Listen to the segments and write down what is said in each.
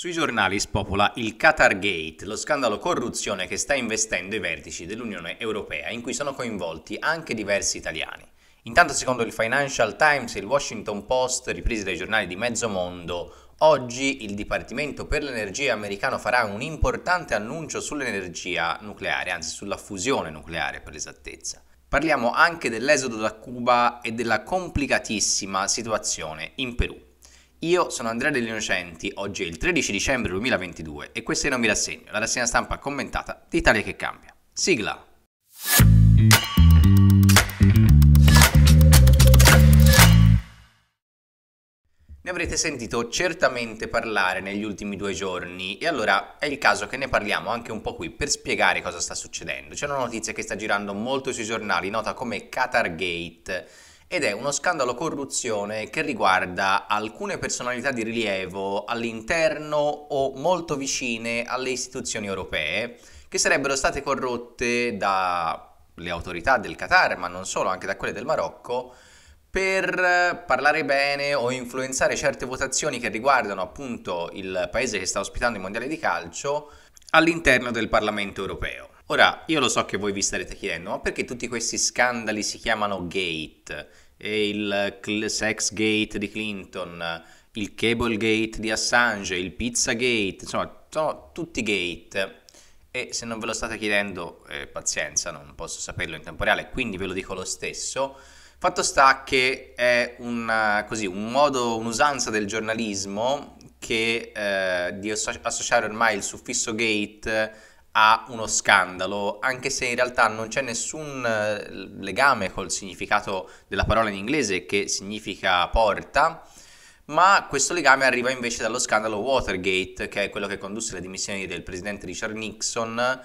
Sui giornali spopola il Qatar Gate, lo scandalo corruzione che sta investendo i vertici dell'Unione Europea, in cui sono coinvolti anche diversi italiani. Intanto, secondo il Financial Times e il Washington Post, ripresi dai giornali di mezzo mondo, oggi il Dipartimento per l'Energia americano farà un importante annuncio sull'energia nucleare, anzi sulla fusione nucleare per l'esattezza. Parliamo anche dell'esodo da Cuba e della complicatissima situazione in Perù. Io sono Andrea degli Innocenti, oggi è il 13 dicembre 2022 e questa è Non mi rassegno, la rassegna stampa commentata di Italia che cambia. Sigla! Ne avrete sentito certamente parlare negli ultimi due giorni e allora è il caso che ne parliamo anche un po' qui per spiegare cosa sta succedendo. C'è una notizia che sta girando molto sui giornali, nota come Qatar Gate ed è uno scandalo corruzione che riguarda alcune personalità di rilievo all'interno o molto vicine alle istituzioni europee che sarebbero state corrotte dalle autorità del Qatar, ma non solo, anche da quelle del Marocco, per parlare bene o influenzare certe votazioni che riguardano appunto il paese che sta ospitando i mondiali di calcio all'interno del Parlamento europeo. Ora, io lo so che voi vi starete chiedendo, ma perché tutti questi scandali si chiamano mm. gate? E il sex gate di Clinton, il cable gate di Assange, il pizza gate, insomma, sono tutti gate. E se non ve lo state chiedendo, eh, pazienza, non posso saperlo in tempo reale, quindi ve lo dico lo stesso. Fatto sta che è una, così, un modo, un'usanza del giornalismo che eh, di associare ormai il suffisso gate a uno scandalo, anche se in realtà non c'è nessun eh, legame col significato della parola in inglese che significa porta, ma questo legame arriva invece dallo scandalo Watergate, che è quello che condusse le dimissioni del presidente Richard Nixon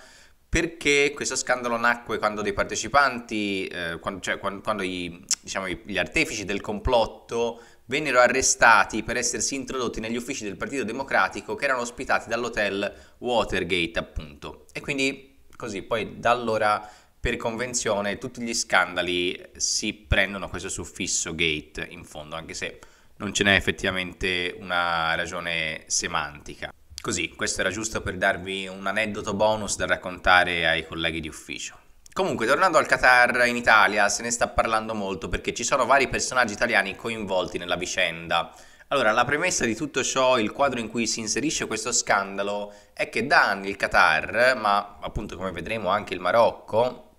perché questo scandalo nacque quando dei partecipanti, eh, quando, cioè, quando, quando gli, diciamo, gli artefici del complotto vennero arrestati per essersi introdotti negli uffici del Partito Democratico che erano ospitati dall'hotel Watergate, appunto. E quindi così, poi da allora per convenzione tutti gli scandali eh, si prendono questo suffisso gate in fondo, anche se non ce n'è effettivamente una ragione semantica. Così, questo era giusto per darvi un aneddoto bonus da raccontare ai colleghi di ufficio. Comunque, tornando al Qatar in Italia, se ne sta parlando molto perché ci sono vari personaggi italiani coinvolti nella vicenda. Allora, la premessa di tutto ciò, il quadro in cui si inserisce questo scandalo, è che da anni il Qatar, ma appunto come vedremo anche il Marocco,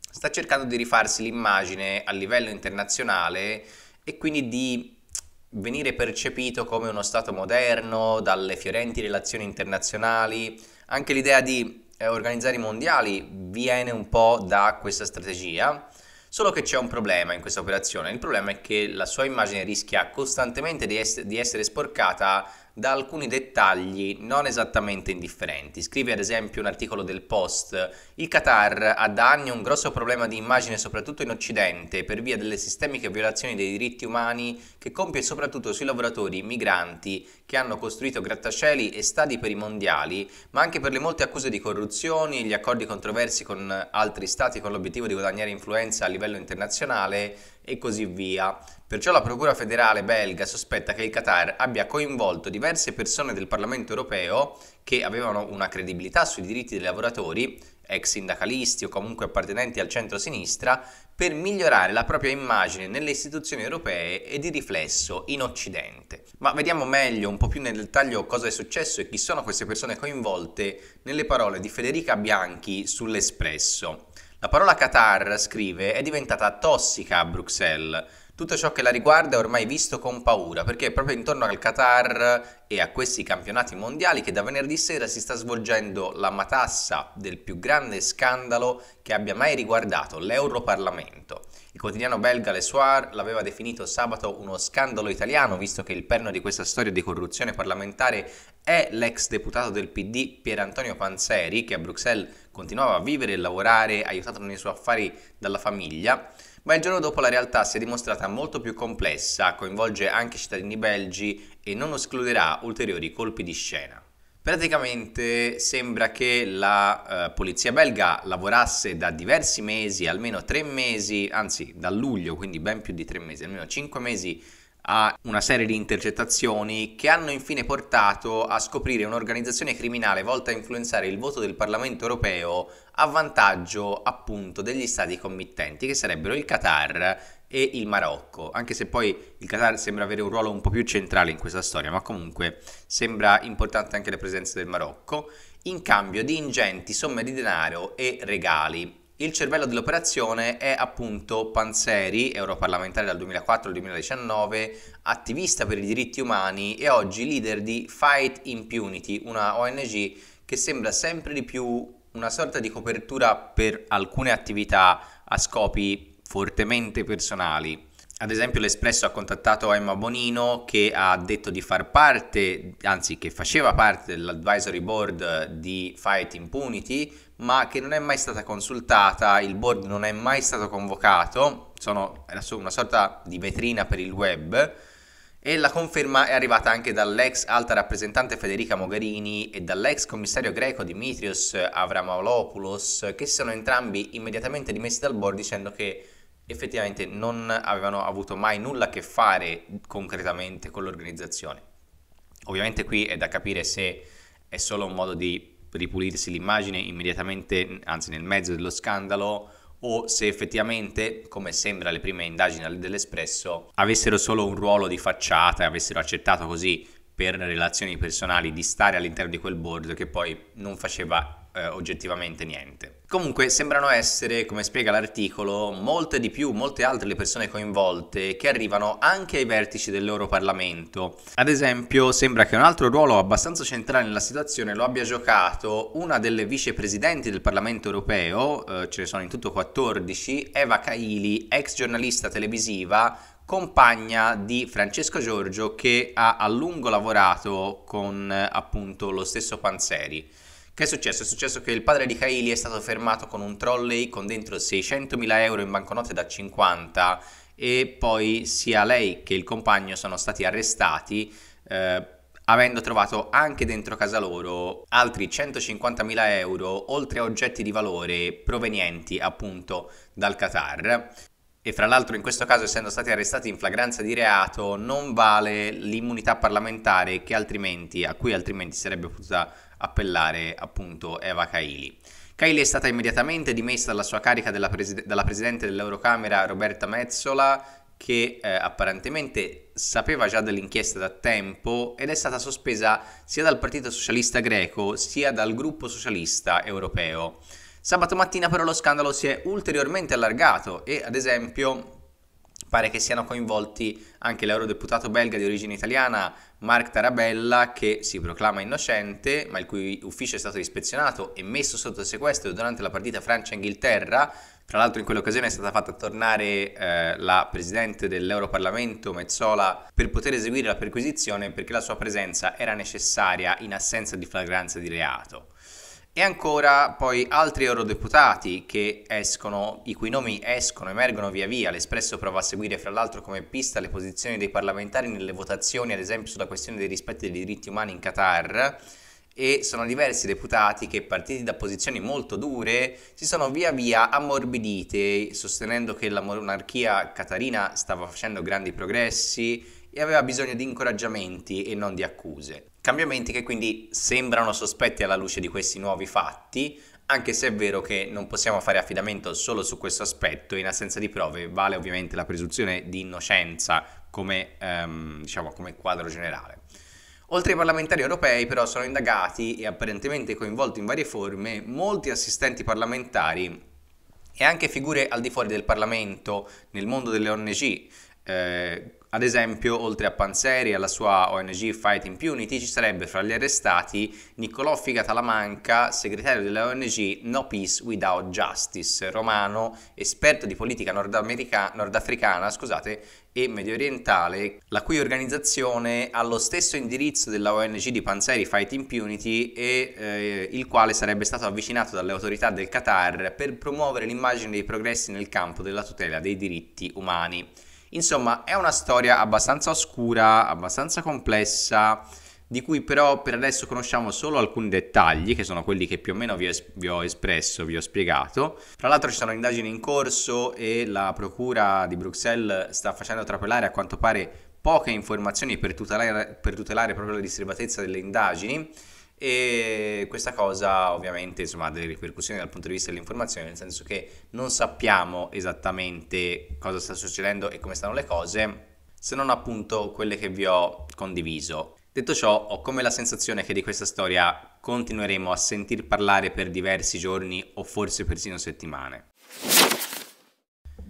sta cercando di rifarsi l'immagine a livello internazionale e quindi di venire percepito come uno Stato moderno dalle fiorenti relazioni internazionali, anche l'idea di eh, organizzare i mondiali viene un po' da questa strategia, solo che c'è un problema in questa operazione, il problema è che la sua immagine rischia costantemente di, es- di essere sporcata da alcuni dettagli non esattamente indifferenti. Scrive ad esempio un articolo del Post, il Qatar ha da anni un grosso problema di immagine soprattutto in Occidente per via delle sistemiche violazioni dei diritti umani che compie soprattutto sui lavoratori migranti che hanno costruito grattacieli e stadi per i mondiali, ma anche per le molte accuse di corruzioni, gli accordi controversi con altri stati con l'obiettivo di guadagnare influenza a livello internazionale e così via. Perciò la Procura federale belga sospetta che il Qatar abbia coinvolto diverse persone del Parlamento europeo che avevano una credibilità sui diritti dei lavoratori, ex sindacalisti o comunque appartenenti al centro-sinistra, per migliorare la propria immagine nelle istituzioni europee e di riflesso in Occidente. Ma vediamo meglio, un po' più nel dettaglio, cosa è successo e chi sono queste persone coinvolte nelle parole di Federica Bianchi sull'Espresso. La parola Qatar, scrive, è diventata tossica a Bruxelles. Tutto ciò che la riguarda è ormai visto con paura, perché è proprio intorno al Qatar e a questi campionati mondiali che da venerdì sera si sta svolgendo la matassa del più grande scandalo che abbia mai riguardato l'Europarlamento. Il quotidiano belga Le Soir l'aveva definito sabato uno scandalo italiano, visto che il perno di questa storia di corruzione parlamentare è l'ex deputato del PD Pier Antonio Panzeri, che a Bruxelles continuava a vivere e lavorare, aiutato nei suoi affari dalla famiglia. Ma il giorno dopo la realtà si è dimostrata molto più complessa, coinvolge anche cittadini belgi e non escluderà ulteriori colpi di scena. Praticamente sembra che la eh, polizia belga lavorasse da diversi mesi, almeno tre mesi, anzi da luglio, quindi ben più di tre mesi, almeno cinque mesi, a una serie di intercettazioni che hanno infine portato a scoprire un'organizzazione criminale volta a influenzare il voto del Parlamento europeo a vantaggio appunto degli stati committenti, che sarebbero il Qatar e il Marocco, anche se poi il Qatar sembra avere un ruolo un po' più centrale in questa storia, ma comunque sembra importante anche la presenza del Marocco, in cambio di ingenti somme di denaro e regali. Il cervello dell'operazione è appunto Panzeri, europarlamentare dal 2004 al 2019, attivista per i diritti umani e oggi leader di Fight Impunity, una ONG che sembra sempre di più una sorta di copertura per alcune attività a scopi fortemente personali. Ad esempio l'Espresso ha contattato Emma Bonino che ha detto di far parte, anzi che faceva parte dell'advisory board di Fight Impunity, ma che non è mai stata consultata, il board non è mai stato convocato, sono una sorta di vetrina per il web e la conferma è arrivata anche dall'ex alta rappresentante Federica Mogherini e dall'ex commissario greco Dimitrios Avramopoulos che sono entrambi immediatamente dimessi dal board dicendo che effettivamente non avevano avuto mai nulla a che fare concretamente con l'organizzazione. Ovviamente qui è da capire se è solo un modo di ripulirsi l'immagine immediatamente, anzi nel mezzo dello scandalo, o se effettivamente, come sembra le prime indagini dell'Espresso, avessero solo un ruolo di facciata e avessero accettato così per relazioni personali di stare all'interno di quel board che poi non faceva eh, oggettivamente niente. Comunque sembrano essere, come spiega l'articolo, molte di più, molte altre le persone coinvolte che arrivano anche ai vertici del loro Parlamento. Ad esempio sembra che un altro ruolo abbastanza centrale nella situazione lo abbia giocato una delle vicepresidenti del Parlamento europeo, eh, ce ne sono in tutto 14, Eva Kaili, ex giornalista televisiva compagna di Francesco Giorgio che ha a lungo lavorato con eh, appunto lo stesso Panzeri. Che è successo? È successo che il padre di Kaili è stato fermato con un trolley con dentro 600.000 euro in banconote da 50 e poi sia lei che il compagno sono stati arrestati eh, avendo trovato anche dentro casa loro altri 150.000 euro oltre a oggetti di valore provenienti appunto dal Qatar e fra l'altro in questo caso essendo stati arrestati in flagranza di reato non vale l'immunità parlamentare che altrimenti, a cui altrimenti sarebbe potuta appellare appunto Eva Kaili. Kaili è stata immediatamente dimessa dalla sua carica dalla, preside- dalla presidente dell'Eurocamera Roberta Mezzola che eh, apparentemente sapeva già dell'inchiesta da tempo ed è stata sospesa sia dal Partito Socialista greco sia dal Gruppo Socialista europeo. Sabato mattina però lo scandalo si è ulteriormente allargato e ad esempio pare che siano coinvolti anche l'eurodeputato belga di origine italiana Marc Tarabella che si proclama innocente ma il cui ufficio è stato ispezionato e messo sotto sequestro durante la partita Francia-Inghilterra. Tra l'altro in quell'occasione è stata fatta tornare eh, la presidente dell'Europarlamento Mezzola per poter eseguire la perquisizione perché la sua presenza era necessaria in assenza di flagranza di reato. E ancora poi altri eurodeputati che escono, i cui nomi escono, emergono via via. L'Espresso prova a seguire fra l'altro come pista le posizioni dei parlamentari nelle votazioni, ad esempio sulla questione dei rispetti dei diritti umani in Qatar. E sono diversi deputati che, partiti da posizioni molto dure, si sono via via ammorbiditi, sostenendo che la monarchia catarina stava facendo grandi progressi e aveva bisogno di incoraggiamenti e non di accuse. Cambiamenti che quindi sembrano sospetti alla luce di questi nuovi fatti, anche se è vero che non possiamo fare affidamento solo su questo aspetto, in assenza di prove vale ovviamente la presunzione di innocenza come, ehm, diciamo, come quadro generale. Oltre ai parlamentari europei però sono indagati e apparentemente coinvolti in varie forme molti assistenti parlamentari e anche figure al di fuori del Parlamento, nel mondo delle ONG, eh, ad esempio, oltre a Panzeri e alla sua ONG Fight Impunity, ci sarebbe fra gli arrestati Niccolò Figa Talamanca, segretario della ONG No Peace Without Justice, romano, esperto di politica nordafricana scusate, e medio orientale, la cui organizzazione ha lo stesso indirizzo della ONG di Panzeri Fight Impunity e eh, il quale sarebbe stato avvicinato dalle autorità del Qatar per promuovere l'immagine dei progressi nel campo della tutela dei diritti umani. Insomma, è una storia abbastanza oscura, abbastanza complessa, di cui però per adesso conosciamo solo alcuni dettagli, che sono quelli che più o meno vi, es- vi, ho espresso, vi ho spiegato. Tra l'altro ci sono indagini in corso e la procura di Bruxelles sta facendo trapelare a quanto pare poche informazioni per tutelare, per tutelare proprio la riservatezza delle indagini e questa cosa ovviamente insomma, ha delle ripercussioni dal punto di vista dell'informazione, nel senso che non sappiamo esattamente cosa sta succedendo e come stanno le cose, se non appunto quelle che vi ho condiviso. Detto ciò, ho come la sensazione che di questa storia continueremo a sentir parlare per diversi giorni o forse persino settimane.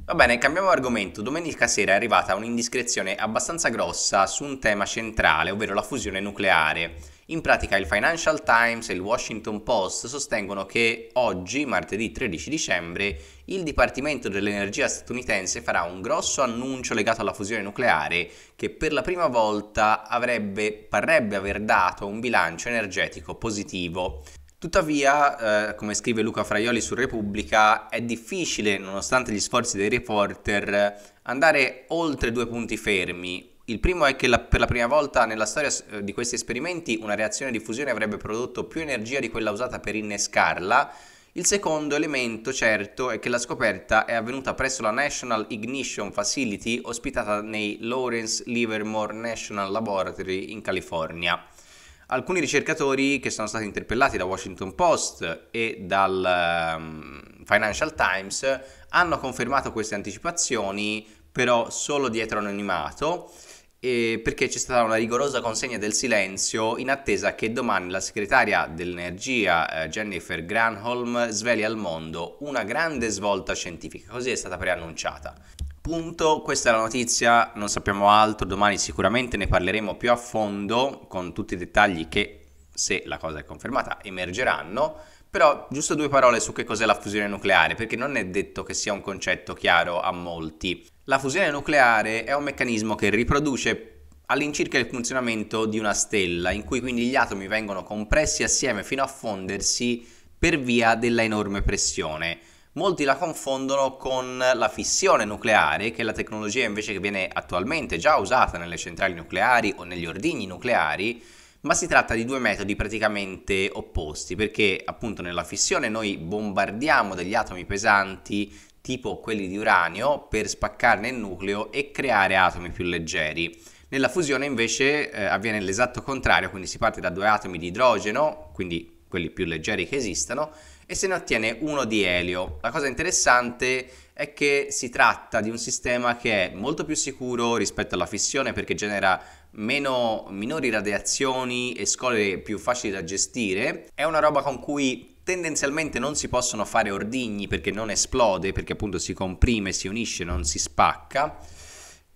Va bene, cambiamo argomento. Domenica sera è arrivata un'indiscrezione abbastanza grossa su un tema centrale, ovvero la fusione nucleare. In pratica il Financial Times e il Washington Post sostengono che oggi, martedì 13 dicembre, il Dipartimento dell'Energia statunitense farà un grosso annuncio legato alla fusione nucleare che per la prima volta avrebbe, parrebbe aver dato un bilancio energetico positivo. Tuttavia, eh, come scrive Luca Fraioli su Repubblica, è difficile, nonostante gli sforzi dei reporter, andare oltre due punti fermi, il primo è che la, per la prima volta nella storia eh, di questi esperimenti una reazione di fusione avrebbe prodotto più energia di quella usata per innescarla. Il secondo elemento certo è che la scoperta è avvenuta presso la National Ignition Facility ospitata nei Lawrence Livermore National Laboratory in California. Alcuni ricercatori che sono stati interpellati da Washington Post e dal um, Financial Times hanno confermato queste anticipazioni, però solo dietro anonimato eh, perché c'è stata una rigorosa consegna del silenzio in attesa che domani la segretaria dell'energia eh, Jennifer Granholm sveli al mondo una grande svolta scientifica, così è stata preannunciata. Punto, questa è la notizia, non sappiamo altro, domani sicuramente ne parleremo più a fondo con tutti i dettagli che, se la cosa è confermata, emergeranno. Però giusto due parole su che cos'è la fusione nucleare, perché non è detto che sia un concetto chiaro a molti. La fusione nucleare è un meccanismo che riproduce all'incirca il funzionamento di una stella, in cui quindi gli atomi vengono compressi assieme fino a fondersi per via della enorme pressione. Molti la confondono con la fissione nucleare, che è la tecnologia invece che viene attualmente già usata nelle centrali nucleari o negli ordigni nucleari, ma si tratta di due metodi praticamente opposti, perché appunto nella fissione noi bombardiamo degli atomi pesanti tipo quelli di uranio per spaccarne il nucleo e creare atomi più leggeri. Nella fusione invece eh, avviene l'esatto contrario, quindi si parte da due atomi di idrogeno, quindi quelli più leggeri che esistano, e se ne ottiene uno di elio. La cosa interessante è che si tratta di un sistema che è molto più sicuro rispetto alla fissione perché genera meno, minori radiazioni e scorie più facili da gestire. È una roba con cui tendenzialmente non si possono fare ordigni perché non esplode, perché appunto si comprime, si unisce, non si spacca.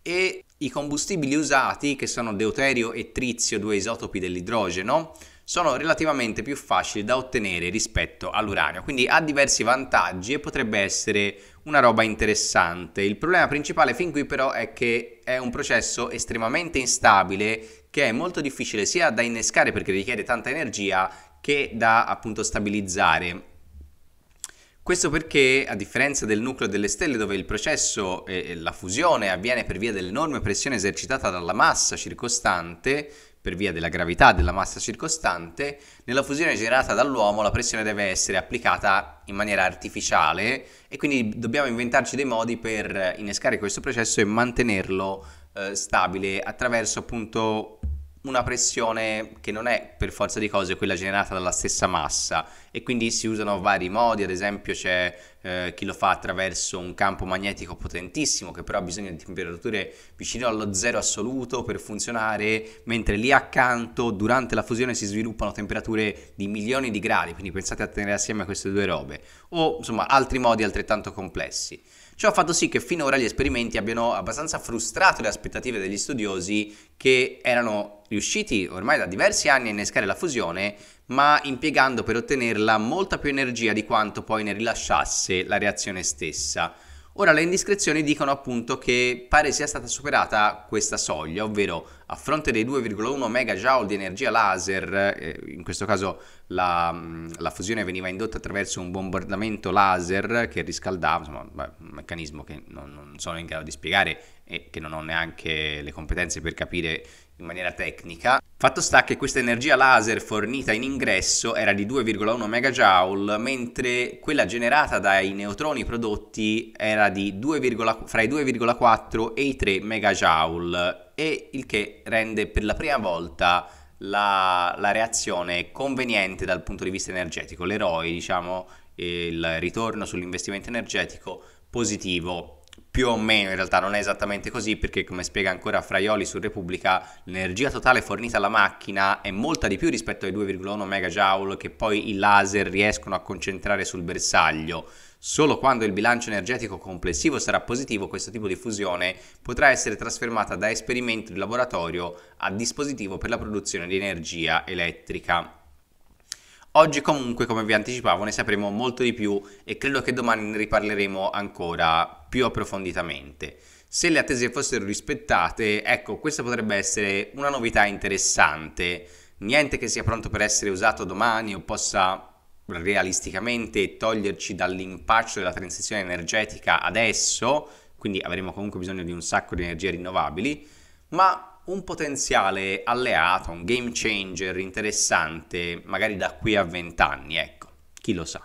E i combustibili usati, che sono deuterio e trizio, due isotopi dell'idrogeno, sono relativamente più facili da ottenere rispetto all'uranio, quindi ha diversi vantaggi e potrebbe essere una roba interessante. Il problema principale fin qui però è che è un processo estremamente instabile che è molto difficile sia da innescare perché richiede tanta energia che da appunto stabilizzare. Questo perché, a differenza del nucleo delle stelle, dove il processo e la fusione avviene per via dell'enorme pressione esercitata dalla massa circostante, per via della gravità della massa circostante, nella fusione generata dall'uomo la pressione deve essere applicata in maniera artificiale e quindi dobbiamo inventarci dei modi per innescare questo processo e mantenerlo eh, stabile attraverso appunto una pressione che non è per forza di cose quella generata dalla stessa massa e quindi si usano vari modi, ad esempio c'è eh, chi lo fa attraverso un campo magnetico potentissimo che però ha bisogno di temperature vicino allo zero assoluto per funzionare, mentre lì accanto durante la fusione si sviluppano temperature di milioni di gradi, quindi pensate a tenere assieme queste due robe o insomma altri modi altrettanto complessi. Ciò ha fatto sì che finora gli esperimenti abbiano abbastanza frustrato le aspettative degli studiosi che erano riusciti ormai da diversi anni a innescare la fusione, ma impiegando per ottenerla molta più energia di quanto poi ne rilasciasse la reazione stessa. Ora le indiscrezioni dicono appunto che pare sia stata superata questa soglia, ovvero a fronte dei 2,1 MJ di energia laser, eh, in questo caso la, la, fusione veniva indotta attraverso un bombardamento laser che riscaldava, insomma beh, un meccanismo che non, non sono in grado di spiegare e che non ho neanche le competenze per capire in maniera tecnica. Fatto sta che questa energia laser fornita in ingresso era di 2,1 MJ, mentre quella generata dai neutroni prodotti era di 2, fra i 2,4 e i 3 MJ, e il che rende per la prima volta la, la reazione conveniente dal punto di vista energetico, l'eroe, diciamo, il ritorno sull'investimento energetico positivo più o meno in realtà non è esattamente così perché come spiega ancora Fraioli su Repubblica l'energia totale fornita alla macchina è molta di più rispetto ai 2,1 MJ che poi i laser riescono a concentrare sul bersaglio. Solo quando il bilancio energetico complessivo sarà positivo questo tipo di fusione potrà essere trasformata da esperimento di laboratorio a dispositivo per la produzione di energia elettrica. Oggi comunque, come vi anticipavo, ne sapremo molto di più e credo che domani ne riparleremo ancora più approfonditamente. Se le attese fossero rispettate, ecco, questa potrebbe essere una novità interessante. Niente che sia pronto per essere usato domani o possa realisticamente toglierci dall'impaccio della transizione energetica adesso, quindi avremo comunque bisogno di un sacco di energie rinnovabili, ma un potenziale alleato, un game changer interessante, magari da qui a vent'anni, ecco, chi lo sa.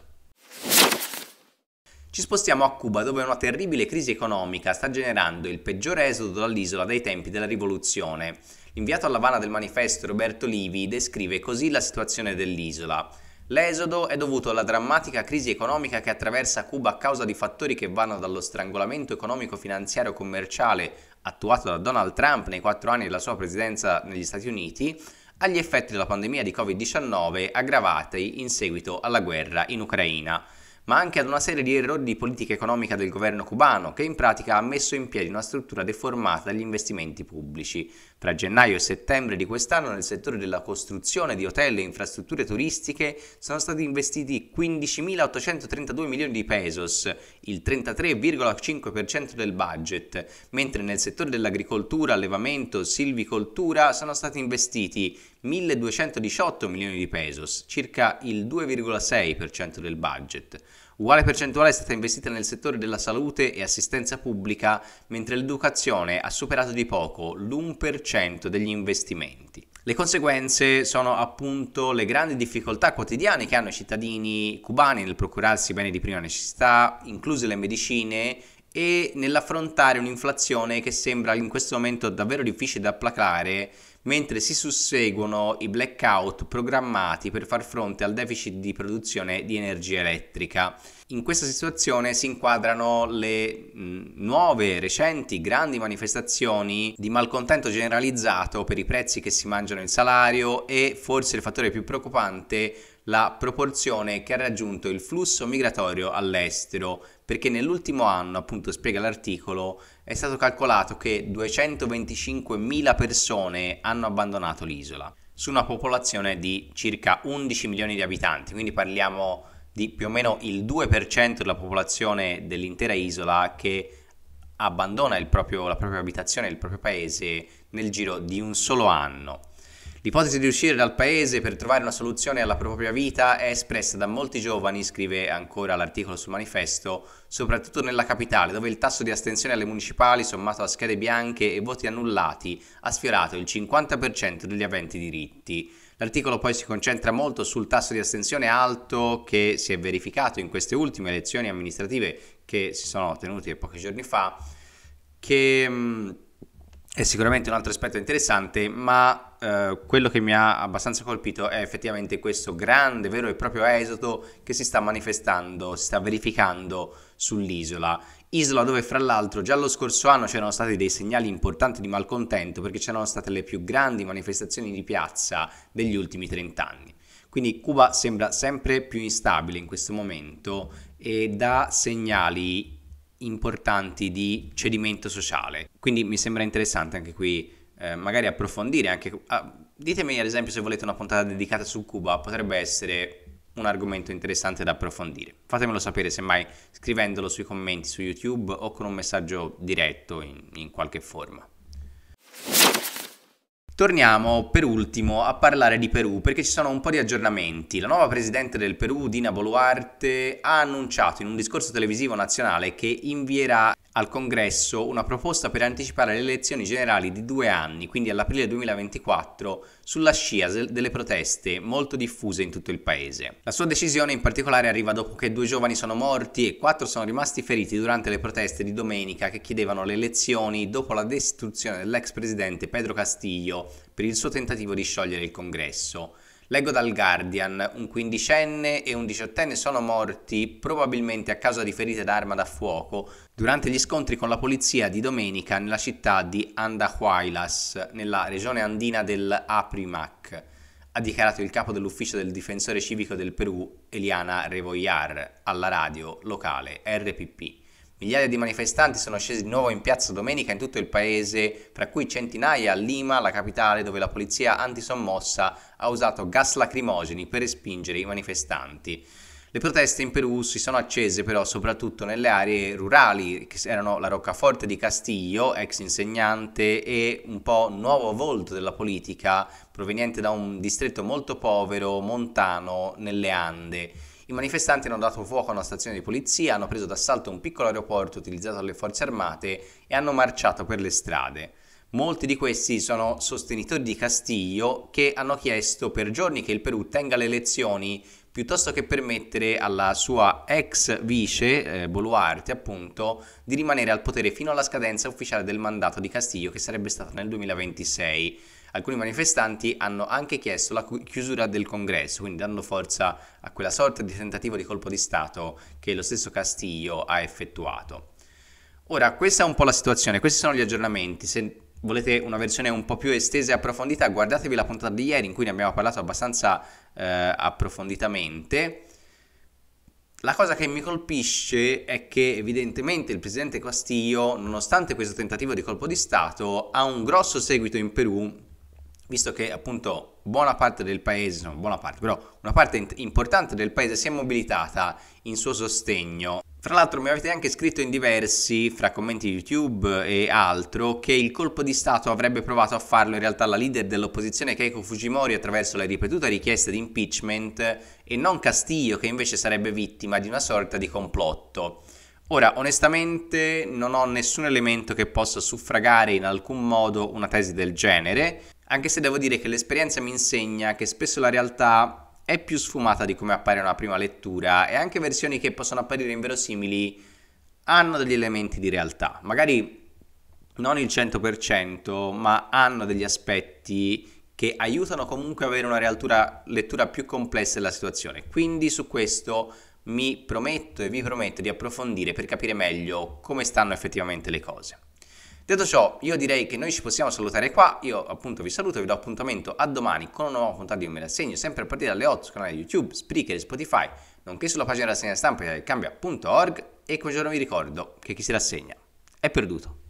Ci spostiamo a Cuba dove una terribile crisi economica sta generando il peggior esodo dall'isola dai tempi della rivoluzione. L'inviato a Lavana del manifesto Roberto Livi descrive così la situazione dell'isola. L'esodo è dovuto alla drammatica crisi economica che attraversa Cuba a causa di fattori che vanno dallo strangolamento economico-finanziario e commerciale attuato da Donald Trump nei quattro anni della sua presidenza negli Stati Uniti agli effetti della pandemia di Covid-19 aggravati in seguito alla guerra in Ucraina ma anche ad una serie di errori di politica economica del governo cubano, che in pratica ha messo in piedi una struttura deformata dagli investimenti pubblici. Tra gennaio e settembre di quest'anno nel settore della costruzione di hotel e infrastrutture turistiche sono stati investiti 15.832 milioni di pesos, il 33,5% del budget, mentre nel settore dell'agricoltura, allevamento, silvicoltura sono stati investiti 1.218 milioni di pesos, circa il 2,6% del budget. Uguale percentuale è stata investita nel settore della salute e assistenza pubblica, mentre l'educazione ha superato di poco l'1% degli investimenti. Le conseguenze sono appunto le grandi difficoltà quotidiane che hanno i cittadini cubani nel procurarsi beni di prima necessità, incluse le medicine, e nell'affrontare un'inflazione che sembra in questo momento davvero difficile da placare mentre si susseguono i blackout programmati per far fronte al deficit di produzione di energia elettrica. In questa situazione si inquadrano le mh, mm, nuove, recenti, grandi manifestazioni di malcontento generalizzato per i prezzi che si mangiano il salario e forse il fattore più preoccupante la proporzione che ha raggiunto il flusso migratorio all'estero, perché nell'ultimo anno, appunto spiega l'articolo, è stato calcolato che 225.000 persone hanno abbandonato l'isola, su una popolazione di circa 11 milioni di abitanti, quindi parliamo di più o meno il 2% della popolazione dell'intera isola che abbandona proprio, la propria abitazione, il proprio paese nel giro di un solo anno. L'ipotesi di uscire dal paese per trovare una soluzione alla propria vita è espressa da molti giovani, scrive ancora l'articolo sul manifesto, soprattutto nella capitale, dove il tasso di astensione alle municipali, sommato a schede bianche e voti annullati, ha sfiorato il 50% degli aventi diritti. L'articolo poi si concentra molto sul tasso di astensione alto che si è verificato in queste ultime elezioni amministrative che si sono tenute pochi giorni fa, che mm, è sicuramente un altro aspetto interessante, ma eh, quello che mi ha abbastanza colpito è effettivamente questo grande, vero e proprio esodo che si sta manifestando, si sta verificando sull'isola. Isola dove fra l'altro già lo scorso anno c'erano stati dei segnali importanti di malcontento perché c'erano state le più grandi manifestazioni di piazza degli ultimi 30 anni. Quindi Cuba sembra sempre più instabile in questo momento e dà segnali importanti di cedimento sociale. Quindi mi sembra interessante anche qui eh, magari approfondire anche... Ah, ditemi ad esempio se volete una puntata dedicata su Cuba, potrebbe essere un argomento interessante da approfondire. Fatemelo sapere semmai scrivendolo sui commenti su YouTube o con un messaggio diretto in, in qualche forma. Torniamo per ultimo a parlare di Perù perché ci sono un po' di aggiornamenti. La nuova presidente del Perù, Dina Boluarte, ha annunciato in un discorso televisivo nazionale che invierà al congresso una proposta per anticipare le elezioni generali di due anni, quindi all'aprile 2024, sulla scia delle proteste molto diffuse in tutto il paese. La sua decisione in particolare arriva dopo che due giovani sono morti e quattro sono rimasti feriti durante le proteste di domenica che chiedevano le elezioni dopo la destruzione dell'ex presidente Pedro Castillo per il suo tentativo di sciogliere il congresso. Leggo dal Guardian, un quindicenne e un diciottenne sono morti probabilmente a causa di ferite d'arma da fuoco durante gli scontri con la polizia di domenica nella città di Andahuaylas, nella regione andina del Aprimac, ha dichiarato il capo dell'ufficio del difensore civico del Perù, Eliana Revoyar, alla radio locale RPP. Migliaia di manifestanti sono scesi di nuovo in piazza domenica in tutto il paese, fra cui centinaia a Lima, la capitale, dove la polizia antisommossa ha usato gas lacrimogeni per respingere i manifestanti. Le proteste in Perù si sono accese però soprattutto nelle aree rurali, che erano la Roccaforte di Castillo, ex insegnante, e un po' nuovo volto della politica proveniente da un distretto molto povero, montano, nelle Ande. I manifestanti hanno dato fuoco a una stazione di polizia, hanno preso d'assalto un piccolo aeroporto utilizzato dalle forze armate e hanno marciato per le strade. Molti di questi sono sostenitori di Castillo che hanno chiesto per giorni che il Perù tenga le elezioni piuttosto che permettere alla sua ex vice eh, Boluarte appunto di rimanere al potere fino alla scadenza ufficiale del mandato di Castillo che sarebbe stata nel 2026. Alcuni manifestanti hanno anche chiesto la chiusura del congresso, quindi dando forza a quella sorta di tentativo di colpo di Stato che lo stesso Castiglio ha effettuato. Ora, questa è un po' la situazione, questi sono gli aggiornamenti. Se volete una versione un po' più estesa e approfondita, guardatevi la puntata di ieri in cui ne abbiamo parlato abbastanza eh, approfonditamente. La cosa che mi colpisce è che evidentemente il presidente Castillo, nonostante questo tentativo di colpo di Stato, ha un grosso seguito in Perù visto che appunto buona parte del paese, insomma buona parte, però una parte importante del paese si è mobilitata in suo sostegno. Fra l'altro mi avete anche scritto in diversi, fra commenti YouTube e altro, che il colpo di Stato avrebbe provato a farlo in realtà la leader dell'opposizione Keiko Fujimori attraverso la ripetuta richiesta di impeachment e non Castillo che invece sarebbe vittima di una sorta di complotto. Ora, onestamente, non ho nessun elemento che possa suffragare in alcun modo una tesi del genere, anche se devo dire che l'esperienza mi insegna che spesso la realtà è più sfumata di come appare una prima lettura e anche versioni che possono apparire inverosimili hanno degli elementi di realtà, magari non il 100%, ma hanno degli aspetti che aiutano comunque ad avere una realtura, lettura più complessa della situazione. Quindi su questo mi prometto e vi prometto di approfondire per capire meglio come stanno effettivamente le cose. Detto ciò, io direi che noi ci possiamo salutare qua. Io appunto vi saluto, e vi do appuntamento a domani con una nuova puntata di Un Me sempre a partire dalle 8 sul canale YouTube, Spreaker e Spotify, nonché sulla pagina rassegna stampa cambia.org e quel giorno vi ricordo che chi si rassegna è perduto.